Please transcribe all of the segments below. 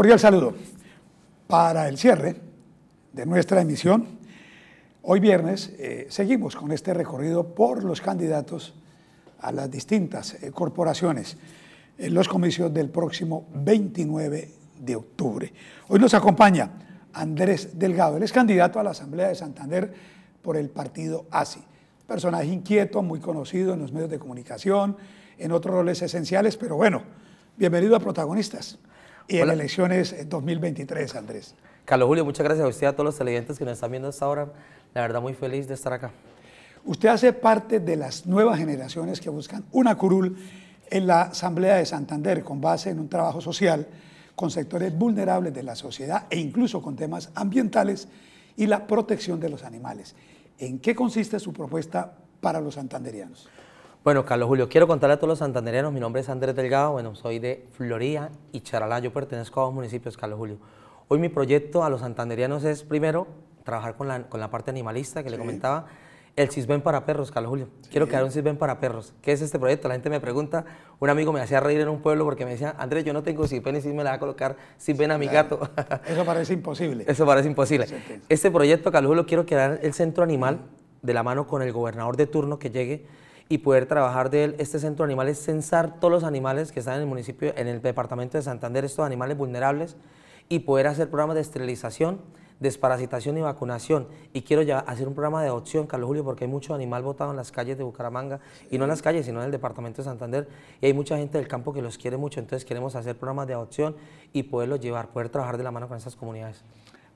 Cordial saludo. Para el cierre de nuestra emisión, hoy viernes eh, seguimos con este recorrido por los candidatos a las distintas eh, corporaciones en los comicios del próximo 29 de octubre. Hoy nos acompaña Andrés Delgado, él es candidato a la Asamblea de Santander por el partido ASI. Personaje inquieto, muy conocido en los medios de comunicación, en otros roles esenciales, pero bueno, bienvenido a Protagonistas y en en elecciones 2023, eh, Andrés. Carlos Julio, muchas gracias a usted a todos los televidentes que nos están viendo hasta ahora. La verdad, muy feliz de estar acá. Usted hace parte de las nuevas generaciones que buscan una curul en la Asamblea de Santander con base en un trabajo social con sectores vulnerables de la sociedad e incluso con temas ambientales y la protección de los animales. ¿En qué consiste su propuesta para los santanderianos? Bueno, Carlos Julio, quiero contarle a todos los santandereanos, mi nombre es Andrés Delgado, bueno, soy de Floría y Charalá, yo pertenezco a dos municipios, Carlos Julio. Hoy mi proyecto a los santandereanos es, primero, trabajar con la, parte animalista que le comentaba, el Cisben para perros, Carlos Julio. Quiero crear un Cisben para perros. ¿Qué es este proyecto? La gente me pregunta, un amigo me hacía reír en un pueblo porque me decía, Andrés, yo no tengo Cisben y si me la va a colocar Cisben a mi gato. Eso parece imposible. Eso parece imposible. Este proyecto, Carlos Julio, quiero crear el centro animal de la mano con el gobernador de turno que llegue y poder trabajar de él. Este centro animal es censar todos los animales que están en el municipio, en el departamento de Santander, estos animales vulnerables, y poder hacer programas de esterilización, desparasitación y vacunación. Y quiero ya hacer un programa de adopción, Carlos Julio, porque hay mucho animal botado en las calles de Bucaramanga, y no en las calles, sino en el departamento de Santander, y hay mucha gente del campo que los quiere mucho, entonces queremos hacer programas de adopción y poderlos llevar, poder trabajar de la mano con esas comunidades.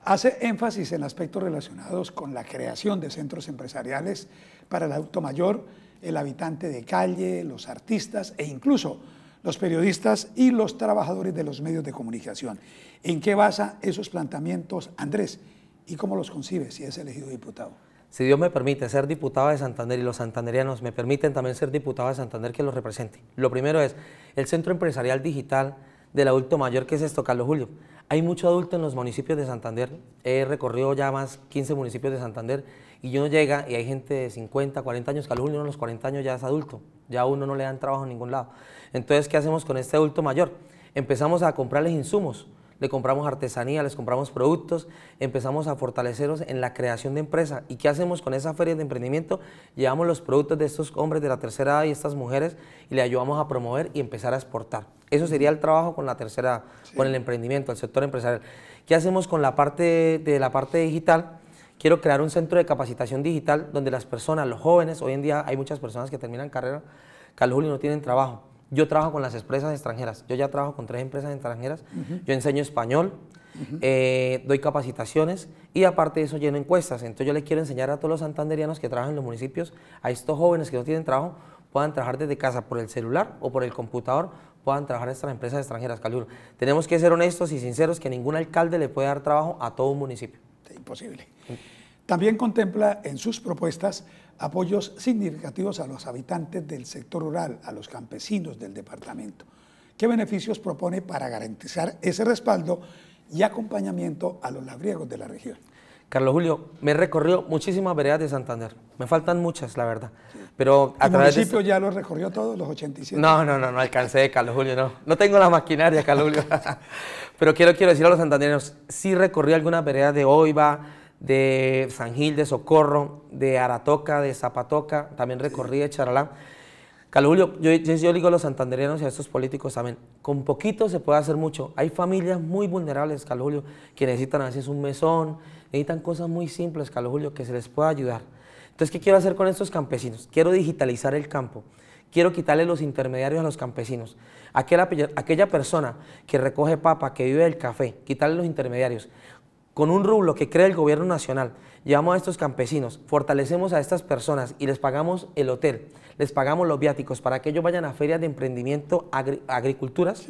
Hace énfasis en aspectos relacionados con la creación de centros empresariales para el adulto mayor, el habitante de calle, los artistas e incluso los periodistas y los trabajadores de los medios de comunicación. ¿En qué basa esos planteamientos, Andrés? ¿Y cómo los concibe si es elegido diputado? Si Dios me permite ser diputado de Santander y los santanderianos me permiten también ser diputado de Santander que los represente. Lo primero es el Centro Empresarial Digital del Adulto Mayor que es Carlos Julio. Hay mucho adulto en los municipios de Santander. He recorrido ya más 15 municipios de Santander y uno llega y hay gente de 50, 40 años, que a uno de los 40 años ya es adulto, ya a uno no le dan trabajo en ningún lado. Entonces, ¿qué hacemos con este adulto mayor? Empezamos a comprarles insumos, le compramos artesanía, les compramos productos, empezamos a fortalecerlos en la creación de empresa. ¿Y qué hacemos con esa feria de emprendimiento? Llevamos los productos de estos hombres de la tercera edad y estas mujeres y le ayudamos a promover y empezar a exportar. Eso sería el trabajo con la tercera, con el emprendimiento, el sector empresarial. ¿Qué hacemos con la parte de la parte digital? Quiero crear un centro de capacitación digital donde las personas, los jóvenes, hoy en día hay muchas personas que terminan carrera, Carlos Julio, no tienen trabajo. Yo trabajo con las empresas extranjeras. Yo ya trabajo con tres empresas extranjeras. Yo enseño español, eh, doy capacitaciones y aparte de eso lleno encuestas. Entonces yo les quiero enseñar a todos los santanderianos que trabajan en los municipios, a estos jóvenes que no tienen trabajo, puedan trabajar desde casa por el celular o por el computador puedan trabajar estas empresas extranjeras, Calur. Tenemos que ser honestos y sinceros que ningún alcalde le puede dar trabajo a todo un municipio. Es imposible. También contempla en sus propuestas apoyos significativos a los habitantes del sector rural, a los campesinos del departamento. ¿Qué beneficios propone para garantizar ese respaldo y acompañamiento a los labriegos de la región? Carlos Julio, me recorrió muchísimas veredas de Santander. Me faltan muchas, la verdad. Pero a ¿El ya lo recorrió todos, los 87? No, no, no, no alcancé, Carlos Julio, no. No tengo la maquinaria, Carlos Julio. Pero quiero, quiero decir a los santandereanos, sí recorrí algunas veredas de Oiva, de San Gil, de Socorro, de Aratoca, de Zapatoca, también recorrí de Carlos Julio, yo, digo a los santandereanos y a estos políticos también, con poquito se puede hacer mucho. Hay familias muy vulnerables, Carlos Julio, que necesitan a veces un mesón, necesitan cosas muy simples, Carlos Julio, que se les pueda ayudar. Entonces, ¿qué quiero hacer con estos campesinos? Quiero digitalizar el campo. Quiero quitarle los intermediarios a los campesinos. Aquella, persona que recoge papa, que vive del café, quitarle los intermediarios. Con un rublo que cree el gobierno nacional, llevamos a estos campesinos, fortalecemos a estas personas y les pagamos el hotel, les pagamos los viáticos para que ellos vayan a ferias de emprendimiento, agriculturas,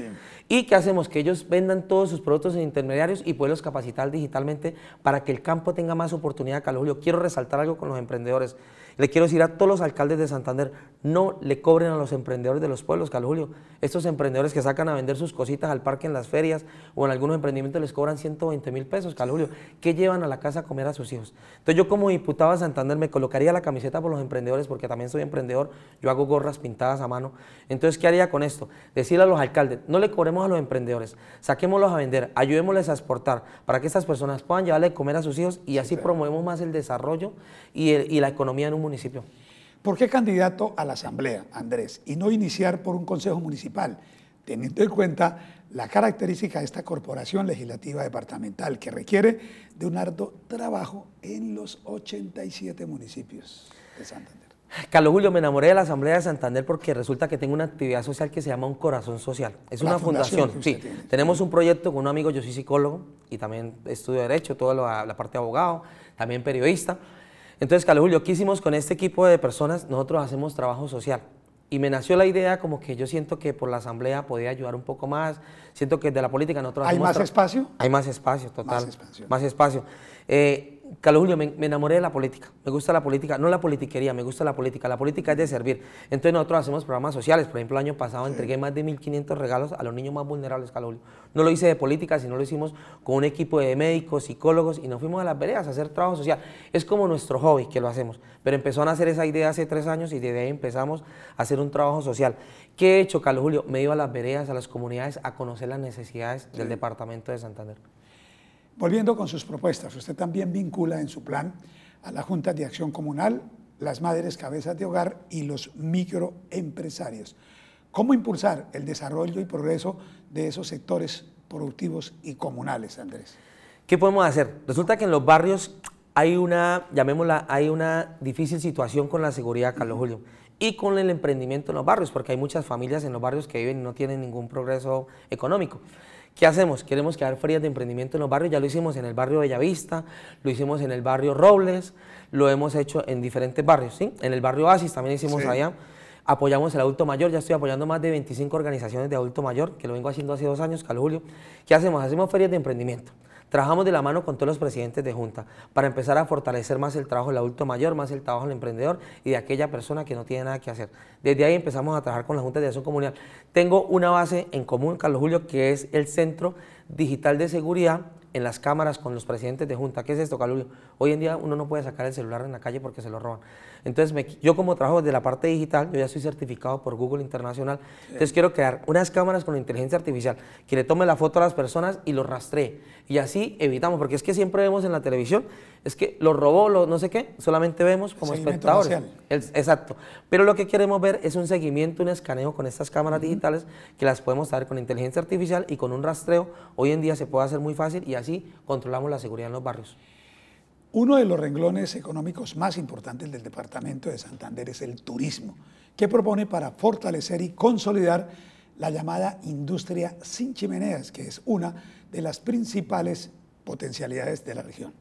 y ¿qué hacemos que ellos vendan todos sus productos en intermediarios y poderlos capacitar digitalmente para que el campo tenga más oportunidad, Calulio. Quiero resaltar algo con los emprendedores. Le quiero decir a todos los alcaldes de Santander, no le cobren a los emprendedores de los pueblos, Calulio. Estos emprendedores que sacan a vender sus cositas al parque en las ferias o en algunos emprendimientos les cobran 120 mil pesos, Calulio. Julio. ¿Qué llevan a la casa a comer a sus hijos? Entonces yo como diputado de Santander me colocaría la camiseta por los emprendedores, porque también soy emprendedor, yo hago gorras pintadas a mano. Entonces, ¿qué haría con esto? Decirle a los alcaldes, no le cobremos a los emprendedores, saquémoslos a vender, ayudémosles a exportar, para que estas personas puedan llevarle de comer a sus hijos y así promovemos más el desarrollo y, y la economía en un municipio. ¿Por qué candidato a la Asamblea, Andrés, y no iniciar por un Consejo Municipal? Teniendo en cuenta la característica de esta corporación legislativa departamental que requiere de un arduo trabajo en los 87 municipios de Santander. Carlos Julio, me enamoré de la Asamblea de Santander porque resulta que tengo una actividad social que se llama Un Corazón Social. Es una fundación. Sí, tenemos un proyecto con un amigo, yo soy psicólogo y también estudio Derecho, toda la, la parte de abogado, también periodista. Entonces, Carlos Julio, ¿qué hicimos con este equipo de personas? Nosotros hacemos trabajo social. Y me nació la idea como que yo siento que por la asamblea podía ayudar un poco más, siento que de la política nosotros... ¿Hay más espacio? Hay más espacio, total. Más, espacio. Eh, Carlos Julio, me, enamoré de la política. Me gusta la política, no la politiquería, me gusta la política. La política es de servir. Entonces nosotros hacemos programas sociales. Por ejemplo, el año pasado entregué más de 1.500 regalos a los niños más vulnerables, Carlos Julio. No lo hice de política, sino lo hicimos con un equipo de médicos, psicólogos y nos fuimos a las veredas a hacer trabajo social. Es como nuestro hobby que lo hacemos. Pero empezó a nacer esa idea hace tres años y desde ahí empezamos a hacer un trabajo social. ¿Qué he hecho, Carlos Julio? Me he ido a las veredas, a las comunidades, a conocer las necesidades del departamento de Santander. Volviendo con sus propuestas, usted también vincula en su plan a la Junta de Acción Comunal, las madres cabezas de hogar y los microempresarios. ¿Cómo impulsar el desarrollo y progreso de esos sectores productivos y comunales, Andrés? ¿Qué podemos hacer? Resulta que en los barrios hay una, llamémosla, hay una difícil situación con la seguridad, Carlos Julio, y con el emprendimiento en los barrios, porque hay muchas familias en los barrios que viven y no tienen ningún progreso económico. ¿Qué hacemos? Queremos quedar ferias de emprendimiento en los barrios. Ya lo hicimos en el barrio Bellavista, lo hicimos en el barrio Robles, lo hemos hecho en diferentes barrios, ¿sí? En el barrio Asis también hicimos allá apoyamos el adulto mayor, ya estoy apoyando más de 25 organizaciones de adulto mayor, que lo vengo haciendo hace dos años, Carlos Julio. ¿Qué hacemos? Hacemos ferias de emprendimiento. Trabajamos de la mano con todos los presidentes de junta para empezar a fortalecer más el trabajo del adulto mayor, más el trabajo del emprendedor y de aquella persona que no tiene nada que hacer. Desde ahí empezamos a trabajar con la Junta de Acción Comunal. Tengo una base en común, Carlos Julio, que es el Centro Digital de Seguridad en las cámaras con los presidentes de junta. ¿Qué es esto, Calulio? Hoy en día uno no puede sacar el celular en la calle porque se lo roban. Entonces, yo como trabajo desde la parte digital, yo ya soy certificado por Google Internacional. Entonces, quiero crear unas cámaras con inteligencia artificial que le tome la foto a las personas y lo rastree. Y así evitamos, porque es que siempre vemos en la televisión, es que lo robó, lo no sé qué, solamente vemos como seguimiento espectadores. exacto. Pero lo que queremos ver es un seguimiento, un escaneo con estas cámaras digitales que las podemos saber con inteligencia artificial y con un rastreo. Hoy en día se puede hacer muy fácil y así así controlamos la seguridad en los barrios. Uno de los renglones económicos más importantes del departamento de Santander es el turismo, que propone para fortalecer y consolidar la llamada industria sin chimeneas, que es una de las principales potencialidades de la región.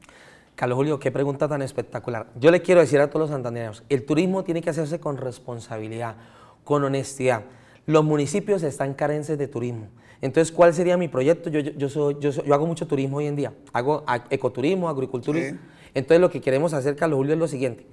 Carlos Julio, qué pregunta tan espectacular. Yo le quiero decir a todos los santandereanos, el turismo tiene que hacerse con responsabilidad, con honestidad. Los municipios están carences de turismo. Entonces, ¿cuál sería mi proyecto? Yo, soy, yo, hago mucho turismo hoy en día. Hago ecoturismo, agricultura. Entonces, lo que queremos hacer, Carlos Julio, es lo siguiente.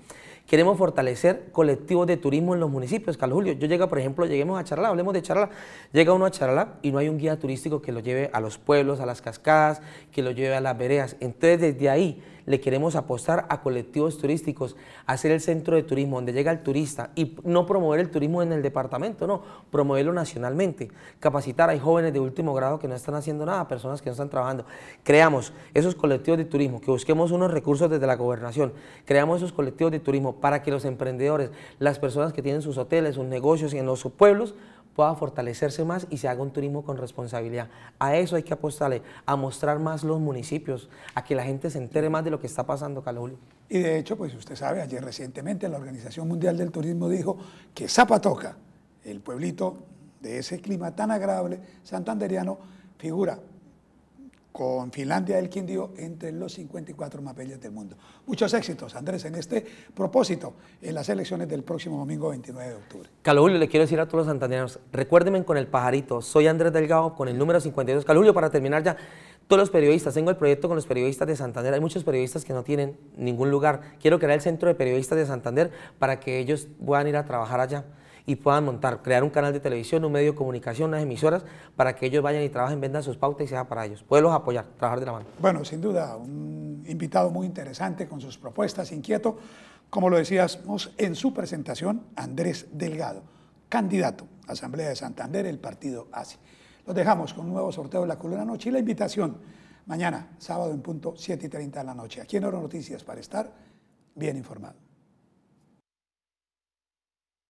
Queremos fortalecer colectivos de turismo en los municipios, Carlos Julio. Yo llega, por ejemplo, lleguemos a Charalá, hablemos de Charalá. Llega uno a Charalá y no hay un guía turístico que lo lleve a los pueblos, a las cascadas, que lo lleve a las veredas. Entonces, desde ahí, le queremos apostar a colectivos turísticos, hacer el centro de turismo donde llega el turista y no promover el turismo en el departamento, no, promoverlo nacionalmente, capacitar a jóvenes de último grado que no están haciendo nada, personas que no están trabajando. Creamos esos colectivos de turismo, que busquemos unos recursos desde la gobernación, creamos esos colectivos de turismo para que los emprendedores, las personas que tienen sus hoteles, sus negocios en los pueblos, pueda fortalecerse más y se haga un turismo con responsabilidad. A eso hay que apostarle, a mostrar más los municipios, a que la gente se entere más de lo que está pasando, Carlos Y de hecho, pues usted sabe, ayer recientemente la Organización Mundial del Turismo dijo que Zapatoca, el pueblito de ese clima tan agradable, santanderiano, figura con Finlandia del Quindío entre los 54 más bellas del mundo. Muchos éxitos, Andrés, en este propósito, en las elecciones del próximo domingo 29 de octubre. Calulio, le quiero decir a todos los santandereanos, recuérdenme con el pajarito, soy Andrés Delgado con el número 52. Calulio, para terminar ya, todos los periodistas, tengo el proyecto con los periodistas de Santander, hay muchos periodistas que no tienen ningún lugar, quiero crear el centro de periodistas de Santander para que ellos puedan ir a trabajar allá y puedan montar, crear un canal de televisión, un medio de comunicación, unas emisoras, para que ellos vayan y trabajen, vendan sus pautas y sea para ellos. los apoyar, trabajar de la mano. Bueno, sin duda, un invitado muy interesante con sus propuestas, inquieto. Como lo decíamos en su presentación, Andrés Delgado, candidato a Asamblea de Santander, el partido ACI. Los dejamos con un nuevo sorteo de la columna Noche y la invitación mañana, sábado en punto 7 y 30 de la noche, aquí en Oro Noticias, para estar bien informado.